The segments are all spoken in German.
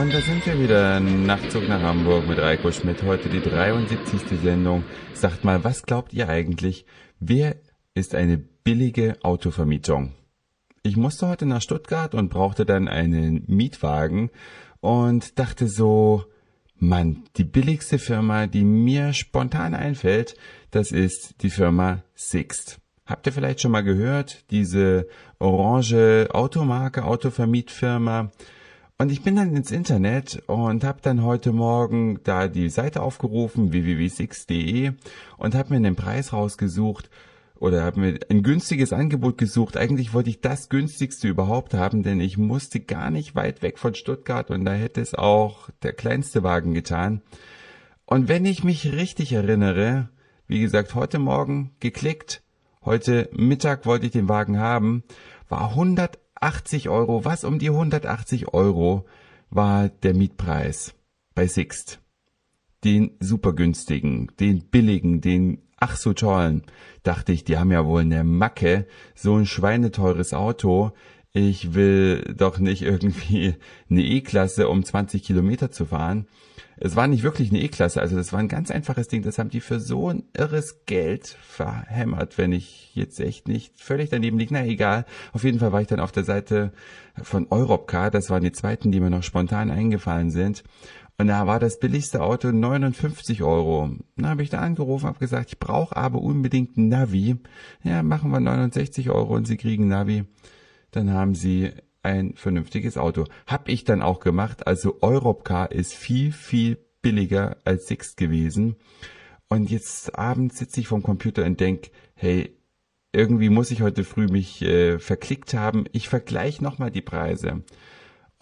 Und da sind wir wieder. Nachtzug nach Hamburg mit Reiko Schmidt. Heute die 73. Sendung. Sagt mal, was glaubt ihr eigentlich? Wer ist eine billige Autovermietung? Ich musste heute nach Stuttgart und brauchte dann einen Mietwagen und dachte so, Mann, die billigste Firma, die mir spontan einfällt, das ist die Firma Sixt. Habt ihr vielleicht schon mal gehört, diese orange Automarke, Autovermietfirma? Und ich bin dann ins Internet und habe dann heute Morgen da die Seite aufgerufen, www.six.de, und habe mir einen Preis rausgesucht oder habe mir ein günstiges Angebot gesucht. Eigentlich wollte ich das günstigste überhaupt haben, denn ich musste gar nicht weit weg von Stuttgart und da hätte es auch der kleinste Wagen getan. Und wenn ich mich richtig erinnere, wie gesagt, heute Morgen geklickt, heute Mittag wollte ich den Wagen haben, war 100 80 Euro, was um die 180 Euro war der Mietpreis bei Sixt. Den super günstigen, den billigen, den ach so tollen, dachte ich, die haben ja wohl eine Macke, so ein schweineteures Auto ich will doch nicht irgendwie eine E-Klasse, um 20 Kilometer zu fahren. Es war nicht wirklich eine E-Klasse, also das war ein ganz einfaches Ding. Das haben die für so ein irres Geld verhämmert, wenn ich jetzt echt nicht völlig daneben liege. Na egal, auf jeden Fall war ich dann auf der Seite von Europcar. Das waren die zweiten, die mir noch spontan eingefallen sind. Und da war das billigste Auto 59 Euro. Dann habe ich da angerufen, habe gesagt, ich brauche aber unbedingt ein Navi. Ja, machen wir 69 Euro und Sie kriegen Navi dann haben sie ein vernünftiges Auto. Hab ich dann auch gemacht. Also Europcar ist viel, viel billiger als Sixt gewesen. Und jetzt abends sitze ich vom Computer und denke, hey, irgendwie muss ich heute früh mich äh, verklickt haben. Ich vergleiche nochmal die Preise.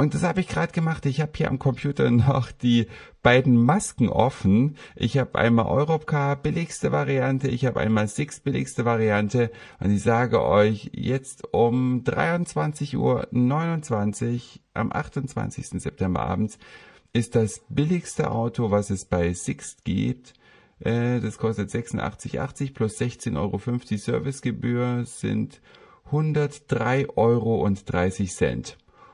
Und das habe ich gerade gemacht. Ich habe hier am Computer noch die beiden Masken offen. Ich habe einmal Europcar billigste Variante, ich habe einmal Six billigste Variante. Und ich sage euch, jetzt um 23.29 Uhr am 28. September abends ist das billigste Auto, was es bei Six gibt. Äh, das kostet 86,80 plus 16,50 Euro Servicegebühr sind 103,30 Euro.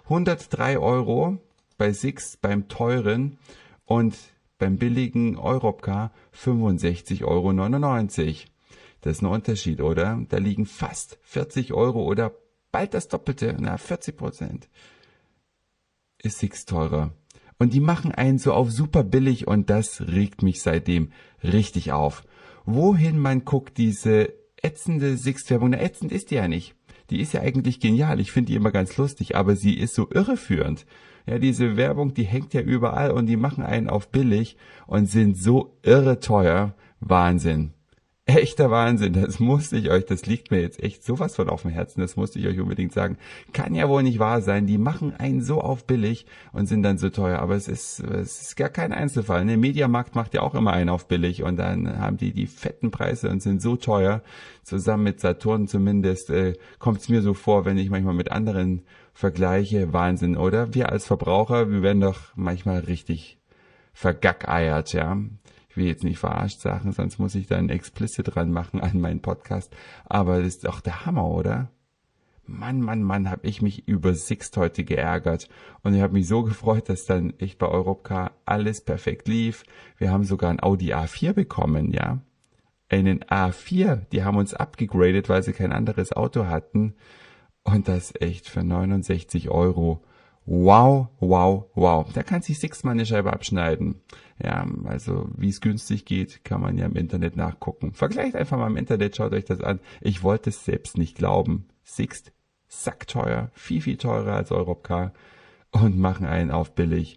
103 Euro bei Six beim teuren und beim billigen Europcar 65,99 Euro. Das ist ein Unterschied, oder? Da liegen fast 40 Euro oder bald das Doppelte, na 40 Prozent. Ist Six teurer. Und die machen einen so auf super billig und das regt mich seitdem richtig auf. Wohin man guckt, diese ätzende Six-Werbung, na ätzend ist die ja nicht die ist ja eigentlich genial. Ich finde die immer ganz lustig, aber sie ist so irreführend. Ja, diese Werbung, die hängt ja überall und die machen einen auf billig und sind so irre teuer. Wahnsinn echter Wahnsinn. Das musste ich euch, das liegt mir jetzt echt sowas von auf dem Herzen, das musste ich euch unbedingt sagen. Kann ja wohl nicht wahr sein. Die machen einen so auf billig und sind dann so teuer. Aber es ist, es ist gar kein Einzelfall. Ne? Mediamarkt macht ja auch immer einen auf billig und dann haben die die fetten Preise und sind so teuer. Zusammen mit Saturn zumindest äh, kommt es mir so vor, wenn ich manchmal mit anderen vergleiche. Wahnsinn, oder? Wir als Verbraucher, wir werden doch manchmal richtig vergackeiert, ja ich will jetzt nicht verarscht sagen, sonst muss ich da ein Explicit dran machen an meinen Podcast. Aber das ist doch der Hammer, oder? Mann, Mann, Mann, habe ich mich über Sixt heute geärgert. Und ich habe mich so gefreut, dass dann echt bei Europcar alles perfekt lief. Wir haben sogar ein Audi A4 bekommen, ja. Einen A4, die haben uns abgegradet, weil sie kein anderes Auto hatten. Und das echt für 69 Euro. Wow, wow, wow. Da kann sich Sixten mal eine Scheibe abschneiden. Ja, also wie es günstig geht, kann man ja im Internet nachgucken. Vergleicht einfach mal im Internet, schaut euch das an. Ich wollte es selbst nicht glauben. Sixt, sackteuer, viel, viel teurer als Europcar und machen einen auf billig.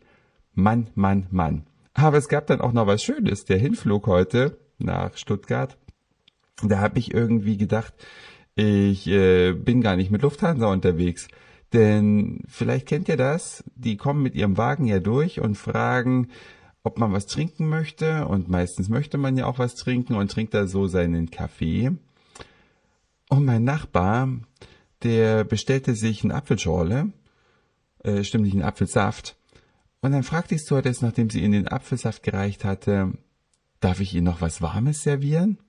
Mann, Mann, Mann. Aber es gab dann auch noch was Schönes. Der Hinflug heute nach Stuttgart. Da habe ich irgendwie gedacht, ich äh, bin gar nicht mit Lufthansa unterwegs denn vielleicht kennt ihr das, die kommen mit ihrem Wagen ja durch und fragen, ob man was trinken möchte. Und meistens möchte man ja auch was trinken und trinkt da so seinen Kaffee. Und mein Nachbar, der bestellte sich eine Apfelschorle, äh, stimmt nicht, einen Apfelsaft. Und dann fragte ich Stewardess, nachdem sie ihnen den Apfelsaft gereicht hatte, darf ich Ihnen noch was Warmes servieren?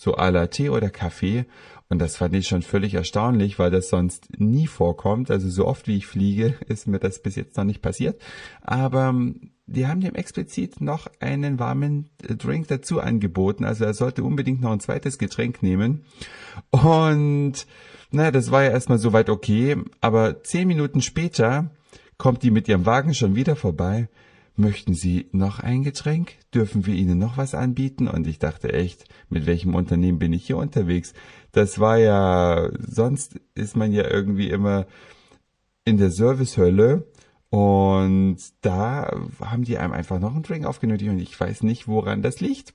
so à la Tee oder Kaffee. Und das fand ich schon völlig erstaunlich, weil das sonst nie vorkommt. Also so oft wie ich fliege, ist mir das bis jetzt noch nicht passiert. Aber ähm, die haben dem explizit noch einen warmen äh, Drink dazu angeboten. Also er sollte unbedingt noch ein zweites Getränk nehmen. Und naja, das war ja erstmal soweit okay. Aber zehn Minuten später kommt die mit ihrem Wagen schon wieder vorbei möchten Sie noch ein Getränk? Dürfen wir Ihnen noch was anbieten? Und ich dachte echt, mit welchem Unternehmen bin ich hier unterwegs? Das war ja, sonst ist man ja irgendwie immer in der Servicehölle. Und da haben die einem einfach noch einen Drink aufgenötigt und ich weiß nicht, woran das liegt.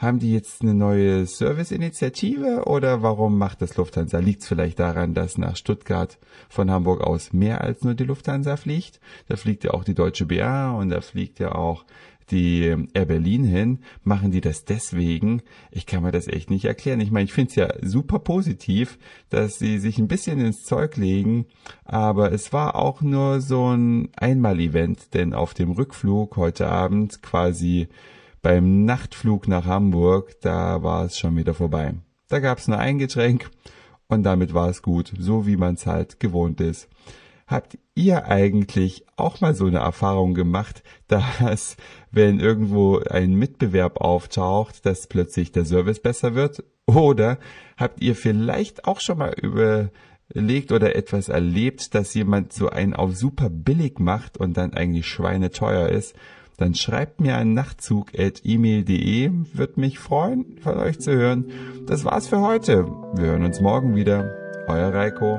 Haben die jetzt eine neue Service-Initiative oder warum macht das Lufthansa? Liegt es vielleicht daran, dass nach Stuttgart von Hamburg aus mehr als nur die Lufthansa fliegt? Da fliegt ja auch die Deutsche BA und da fliegt ja auch die Air Berlin hin, machen die das deswegen? Ich kann mir das echt nicht erklären. Ich meine, ich finde es ja super positiv, dass sie sich ein bisschen ins Zeug legen, aber es war auch nur so ein Einmal-Event, denn auf dem Rückflug heute Abend quasi beim Nachtflug nach Hamburg, da war es schon wieder vorbei. Da gab es nur ein Getränk und damit war es gut, so wie man es halt gewohnt ist. Habt ihr eigentlich auch mal so eine Erfahrung gemacht, dass wenn irgendwo ein Mitbewerb auftaucht, dass plötzlich der Service besser wird? Oder habt ihr vielleicht auch schon mal überlegt oder etwas erlebt, dass jemand so einen auf super billig macht und dann eigentlich schweineteuer ist dann schreibt mir an nachtzug.email.de. Wird mich freuen, von euch zu hören. Das war's für heute. Wir hören uns morgen wieder. Euer Reiko.